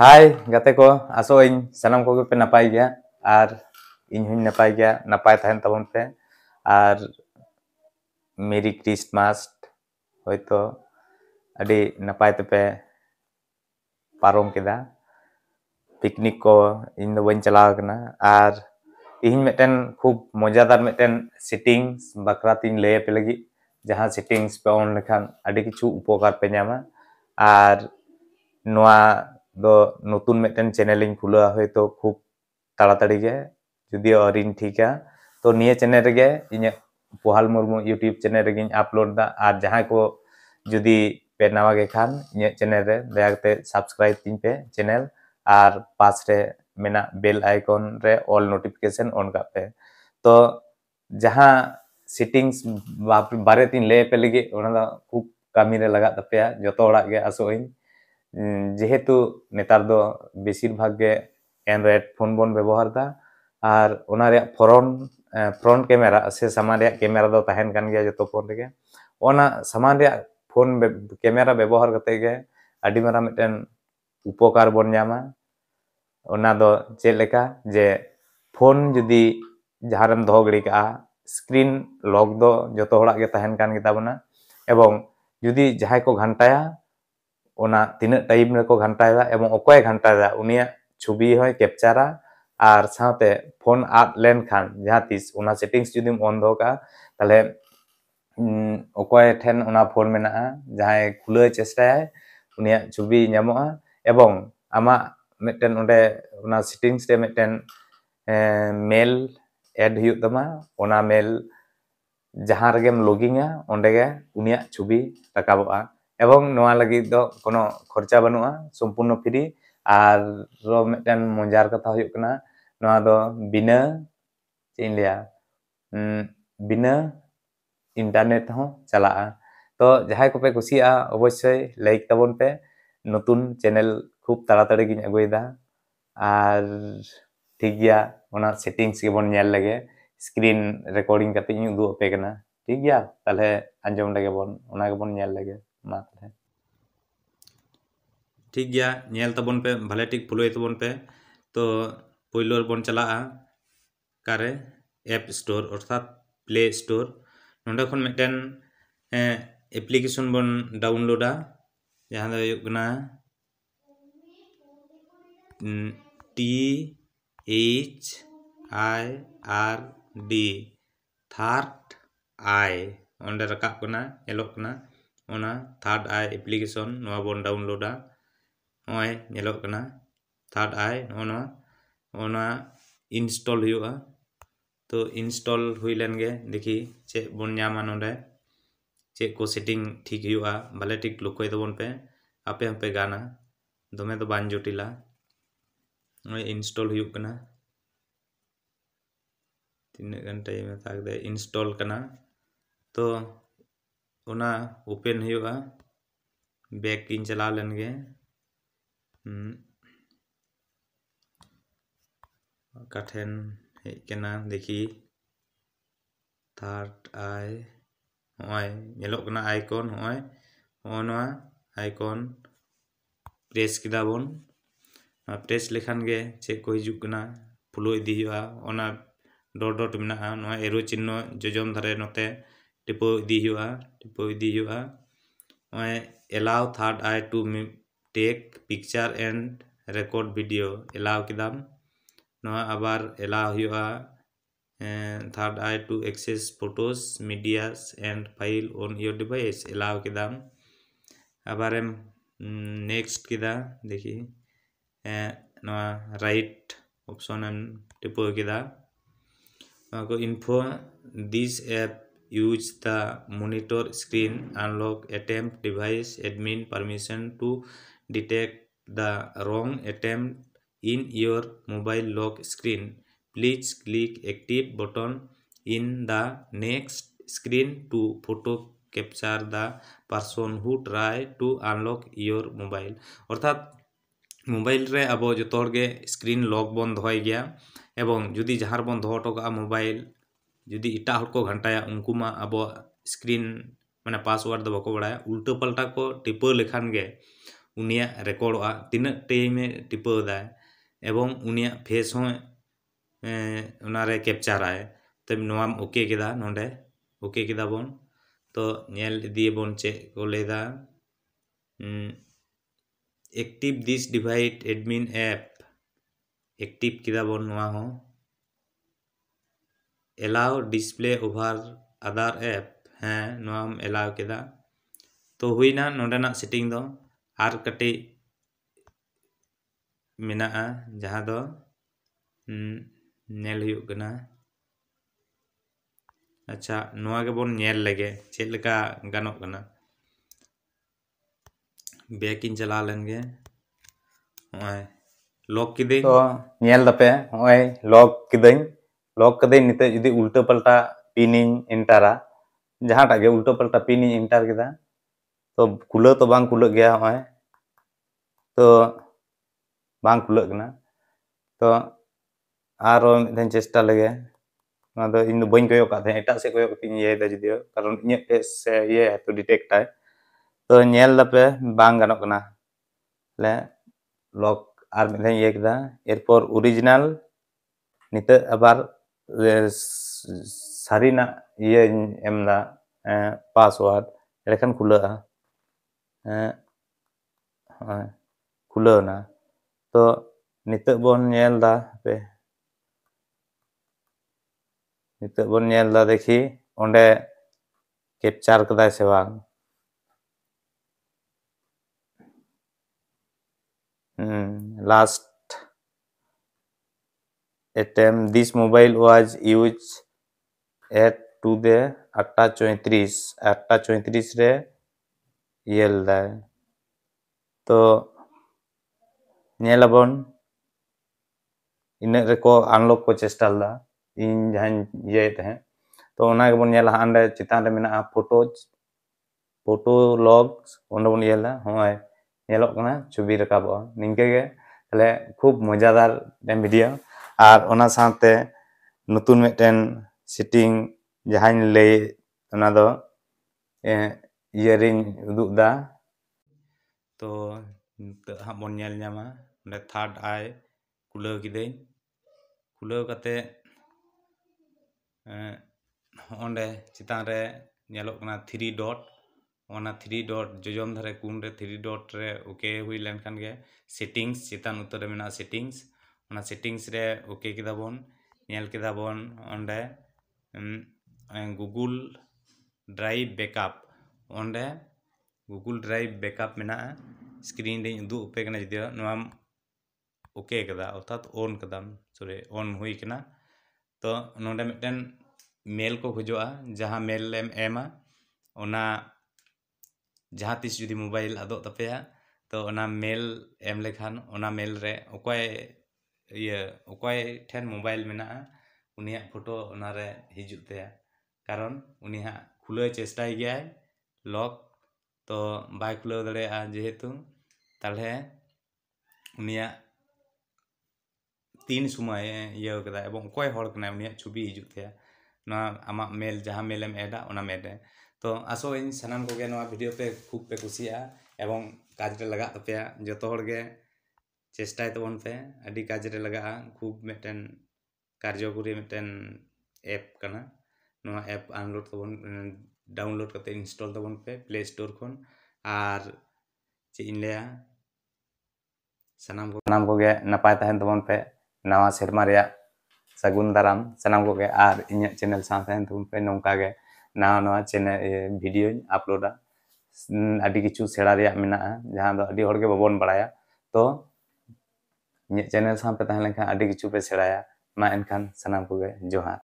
हाय गाते को आसो इन सनम को पे नपाय गया आर इन हुन नपाय गया नपाय था तबन पे आर मेरी क्रिसमस होय तो अडे नपाय ते पे पारोम केदा पिकनिक को इन दो बन चला करना आर इन मेटन खूब मजादार मेटन सिटिंग्स बकरा तीन ले पे लगी जहां सिटिंग्स पे ऑन लेखान अडे किछु उपकार पे जामा आर नवा नतुन मिट्टन चैनलिंग खुला हुए तो खूब ताड़ाड़ी जुदी अरिण ठीका तो निये चैनल रे इन पोहाल मुरमू यूट्यूब चैनल रे आपलोड और जहाँ को जुदी पे नवा खान इन चैनल दया सब्सक्राइब तीन पे चैनल और पास रे मेना बेल आइकन रे ऑल नोटिफिकेशन ऑन का पे तो जहाँ सीटिंग्स बारे तीन लेपे लगे खूब कमी लगा तपे जो तो के ᱡᱮᱦᱮᱛᱩ ᱱᱮᱛᱟᱨ ᱫᱚ ᱵᱮᱥᱤᱨ ᱵᱷᱟᱜᱽ ᱜᱮ ᱮᱱᱰᱨᱚᱭᱮᱰ ᱯᱷᱳᱱ ᱵᱚᱱ ᱵᱮᱵᱚᱦᱟᱨᱫᱟ ᱟᱨ ᱚᱱᱟ ᱨᱮᱭᱟᱜ ᱯᱷᱨᱚᱱᱴ ᱯᱷᱨᱚᱱᱴ ᱠᱮᱢᱮᱨᱟ ᱥᱮ ᱥᱟᱢᱟᱝ ᱨᱮᱭᱟᱜ ᱠᱮᱢᱮᱨᱟ ᱫᱚ ᱛᱟᱦᱮᱱ ᱠᱟᱱ ᱜᱮᱭᱟ ᱡᱚᱛᱚ ᱯᱷᱳᱱ ᱨᱮᱜᱮ ᱚᱱᱟ ᱥᱟᱢᱟᱝ ᱨᱮᱭᱟᱜ ᱯᱷᱳᱱ ᱠᱮᱢᱮᱨᱟ ᱵᱮᱵᱚᱦᱟᱨ ᱠᱟᱛᱮ ᱜᱮ ᱟᱹᱰᱤ ᱢᱟᱨᱟᱝ ᱢᱤᱫᱴᱮᱱ ᱩᱯᱚᱠᱟᱨ ᱵᱚᱱ ᱧᱟᱢᱟ ᱚᱱᱟ ᱫᱚ ᱪᱮᱫ ᱞᱮᱠᱟ ᱡᱮ ᱯᱷᱳᱱ ᱡᱩᱫᱤ ᱡᱟᱦᱟᱸᱨᱮᱢ ᱫᱚᱦᱚ ᱜᱤᱰᱤ ᱠᱟᱜᱼᱟ ᱥᱠᱨᱤᱱ ᱞᱚᱠ ᱫᱚ ᱡᱚᱛᱚ ᱦᱚᱲᱟᱜ ᱜᱮ ᱛᱟᱦᱮᱱ ᱠᱟᱱ ᱜᱮᱛᱟᱵᱚᱱᱟ ᱮᱵᱚᱝ ᱡᱩᱫᱤ ᱡᱟᱦᱟᱸᱭ ᱠᱚ ᱜᱷᱟᱱᱴᱟᱭᱟ तीना टाइम रेक घंटा एवं अकय घंटा उन छवि कैपचारा और साथ फोन आद लेन खान जहाँ तीस सेटिंग्स जुदीम तेल अकय ठेन फोन मे जहाँ खुल चेष्टाय उन छवि एवं आमटन ना सेटिंग्स मेटन मेल एड होना मेल जहाँ रेगेम लगिंगा उन छवि रकाबा एवं नोआ लगी दो कोनो खर्चा बनुआ संपूर्ण फ्री और रो मजार कथा होना कना नोआ बिना चेन लिया बिना इंटरनेट हो चला तो जहां को पे कुसिया अवश्य लाइक तबन पे नतुन चैनल खूब ताड़ाताड़ी गिन अगुइदा और ठीक गया ओना सेटिंग्स के बन लगे स्क्रीन रिकॉर्डिंग करते इन ठीक गया तेल अंजम लगे बन लगे ठीक गया नेल तबन तो पे भले ठीक फुलई तबन तो पे तो पोलोर बन चला कारे एप स्टोर अर्थात प्ले स्टोर नोन मिटन एप्लीकेशन बन डाउनलोडा जहाँ होना T H I R D third eye अंडे रखा एलोकना थार्ड आई एप्लीकेशन बन डाउनलोडा नोलोगा थार्ड आई इन्स्टल हो तो इन्स्टल हुई देखी चे बन नोडे चे को सेटिंग ठीक होगा भले ठीक लुकय पे आपे हमपे गाना दमे तो बन जटिला इन्स्टल होना तीन घंटा इन्स्टल करना तो होना ओपन हो बैक इन चला लेंगे हम्म। कठिन हेना देखी थार्ड आई हाँ आईकन हाँ आईकन प्रेस केदाबन प्रेस लेखान चेक को हजना फुलो इदी डट मे एरो चिन्ह जजम दारे नोते allow third eye to take picture and record video allow किदाम आबार एलाउ हो third eye to access photos media and file on your device allow किदाम आबार एम नेक्स्ट किदा देखिए राइट ऑप्शन एम टिपो किदा को info this app use the monitor screen unlock attempt device admin permission to detect the wrong attempt in your mobile lock screen please click active button in the next screen to photo capture the person who try to unlock your mobile অর্থাৎ mobile রে আবো যতর গে screen lock বন্ধ হয়ে গিয়া এবং যদি যাহার বন্ধ হটকা মোবাইল जदि इटा को घंटाया उनकमा अब स्क्रीन मैं पासवर्ड तो बाको बड़ा उल्टो पाल्टा को टीप लेखान उनिया रेकर्डा तीन टाइम टीपाए एवं उनिया फेस हों कैपचारा तब नाम ओके ना ओके बन तो नल बन चे को लेदा active this divide admin app active बन एक्टिवेदा बनवा allow display over other app हाँ नाम एलाउ के तो हुईना नोना सेटिंग आर कटी मेना हाँ, जहाँ दो हम्म, नेल अच्छा नागेबल लगे चलका गान बेक चला लेंगे लॉक की दे तो लॉक की ᱞᱚᱠ ᱠᱟᱹᱫᱟᱹᱧ ᱱᱤᱛᱚᱜ ᱡᱩᱫᱤ ᱩᱞᱴᱟᱹ ᱯᱟᱞᱴᱟ ᱯᱤᱱᱤᱧ ᱮᱱᱴᱟᱨᱟ ᱡᱟᱦᱟᱸᱴᱟᱜ उल्टा ᱩᱞᱴᱟᱹ ᱯᱟᱞᱴᱟ ᱯᱤᱱᱤᱧ ᱮᱱᱴᱟᱨ तो खुला तो बांग खुलग गया है तो बांग खुलगना तो और मिथेन चेष्टा लगे तो इन बी कय एट से कय इये जुदियो कारण इन फेस से ये तो डिटेक्ट है तो नलदापे बांग गानोकना ले लॉक और एरपर ओरिजिनल नित अबार ᱥᱟᱹᱨᱤᱱᱟᱜ ᱤᱭᱟᱹᱧ ᱮᱢᱫᱟ ᱯᱟᱥᱣᱟᱨᱰ ᱮᱸᱰᱮᱠᱷᱟᱱ ᱠᱷᱩᱞᱟᱹᱜᱼᱟ ᱠᱷᱩᱞᱟᱹᱣᱱᱟ ᱛᱚ ᱱᱤᱛᱚᱜ ᱵᱚᱱ ᱧᱮᱞᱫᱟ ᱯᱮ नित बन देखी ओंडे कैप्चर कदाय से बांग last at time this mobile was used at to the 834 834 रे येल दाय तो नेल बन इन को अनलॉक को चेस्टा ला इन जहाँ ये थे तो उन्हें बन नेला हाँ डे चितान रे में ना फोटोज फोटो लॉग्स उन्हें बन येला हमारे नेला को ना छुबी रखा बो निंके के खूब मज़ेदार वीडियो ᱟᱨ ᱚᱱᱟ ᱥᱟᱶᱛᱮ ᱱᱩᱛᱩᱱ ᱢᱤᱫᱴᱮᱱ ᱥᱤᱴᱤᱝ ᱡᱟᱦᱟᱸᱧ ᱞᱟᱹᱭ ᱚᱱᱟ ᱫᱚ ᱤᱭᱟᱹᱨᱤᱧ ᱩᱫᱩᱜ ᱮᱫᱟ ᱛᱚ ᱱᱤᱛᱚᱜ ᱦᱟᱸᱜ ᱵᱚᱱ ᱧᱮᱞ ᱧᱟᱢᱟ ᱚᱸᱰᱮ ᱛᱷᱟᱨᱰ ᱟᱭ ᱠᱷᱩᱞᱟᱹᱣ ᱠᱤᱫᱟᱹᱧ ᱠᱷᱩᱞᱟᱹᱣ ᱠᱟᱛᱮᱫ ᱚᱸᱰᱮ ᱪᱮᱛᱟᱱ ᱨᱮ ᱧᱮᱞᱚᱜ ᱠᱟᱱᱟ ᱛᱷᱨᱤ ᱰᱚᱴ ᱚᱱᱟ ᱛᱷᱨᱤ ᱰᱚᱴ ᱡᱚᱡᱚᱢ ᱫᱷᱟᱨᱮ ᱠᱩᱱ ᱨᱮ ᱛᱷᱨᱤ ᱰᱚᱴ ᱨᱮ ᱳᱠᱮ ᱦᱩᱭ ᱞᱮᱱᱠᱷᱟᱱ ᱜᱮ ᱥᱮᱴᱤᱝᱥ ᱪᱮᱛᱟᱱ ᱩᱛᱟᱹᱨ ᱨᱮ ᱢᱮᱱᱟᱜᱼᱟ ᱥᱮᱴᱤᱝᱥ ᱚᱱᱟ ᱥᱮᱴᱤᱝᱥ ᱨᱮ ᱳᱠᱮ ᱠᱮᱫᱟ ᱵᱚᱱ ᱧᱮᱞ ᱠᱮᱫᱟ ᱵᱚᱱ ᱚᱸᱰᱮ ᱜᱩᱜᱩᱞ ᱰᱨᱟᱭᱤᱵ ᱵᱮᱠᱟᱯ ᱚᱸᱰᱮ ᱜᱩᱜᱩᱞ ᱰᱨᱟᱭᱤᱵ ᱵᱮᱠᱟᱯ ᱢᱮᱱᱟᱜᱼᱟ ᱥᱠᱨᱤᱱ ᱨᱮᱧ ᱩᱫᱩᱜ ᱟᱯᱮ ᱠᱟᱱᱟ ᱡᱩᱫᱤ ᱱᱚᱣᱟᱢ ᱳᱠᱮ ᱠᱮᱫᱟ ᱚᱨᱛᱷᱟᱛ ᱚᱱ ᱠᱮᱫᱟᱢ ᱥᱚᱨᱤ ᱚᱱ ᱦᱩᱭ ᱠᱟᱱᱟ ᱛᱚ ᱱᱚᱰᱮ ᱢᱤᱫᱴᱮᱱ ᱢᱮᱞ ᱠᱚ ᱠᱷᱚᱡᱚᱜᱼᱟ ᱡᱟᱦᱟᱸ ᱢᱮᱞ ᱮᱢ ᱮᱢᱟ ᱚᱱᱟ ᱡᱟᱦᱟᱸ ᱛᱤᱥ ᱡᱩᱫᱤ ᱢᱳᱵᱟᱭᱤᱞ ᱟᱫᱚᱜ ᱛᱟᱯᱮᱭᱟ ᱛᱚ ᱚᱱᱟ ᱢᱮᱞ ᱮᱢ ᱞᱮᱠᱷᱟᱱ ᱚᱱᱟ ᱢᱮᱞ ᱨᱮ ᱚᱠᱚᱭ ठेन मोबाइल मे उन फोटो हजूते कारण उन खुल चेष्ट लक तो बै खुल दु ते उन तीन समय इकोना छुबी छबी आम मेल जहाँ मेल एडा वह मेले तो आसो सामान को भिडियो पे खूब पे कुछ एवं काज लगा तपे जो हे चेष्टा तब तो पे क्जे लगा खूब मिट्टन कार्यकुरी मिट्टन एप करना एप आनलोड तब तो डाउनलोड करते इन्स्टल तब तो पे प्ले स्टोर खन और चीन लिया सामान सामान को नपाय तहन पे नवा सेरमा सगुन दाराम सामान को इन चैनल साथन तब पे नौका नवा नवा चैनल भिडियो आपलोडा अभी किचू सड़ा मे जहाँ अभी बाबन बड़ा तो ᱤᱧᱟᱹᱜ ᱪᱮᱱᱮᱞ ᱥᱟᱶᱯᱮ ᱛᱟᱦᱮᱸ ᱞᱮᱱᱠᱷᱟᱱ ᱟᱹᱰᱤ ᱠᱤᱪᱷᱩ ᱯᱮ ᱥᱮᱬᱟᱭᱟ ᱢᱟ ᱮᱱᱠᱷᱟᱱ ᱥᱟᱱᱟᱢ ᱠᱚᱜᱮ ᱡᱚᱦᱟᱨ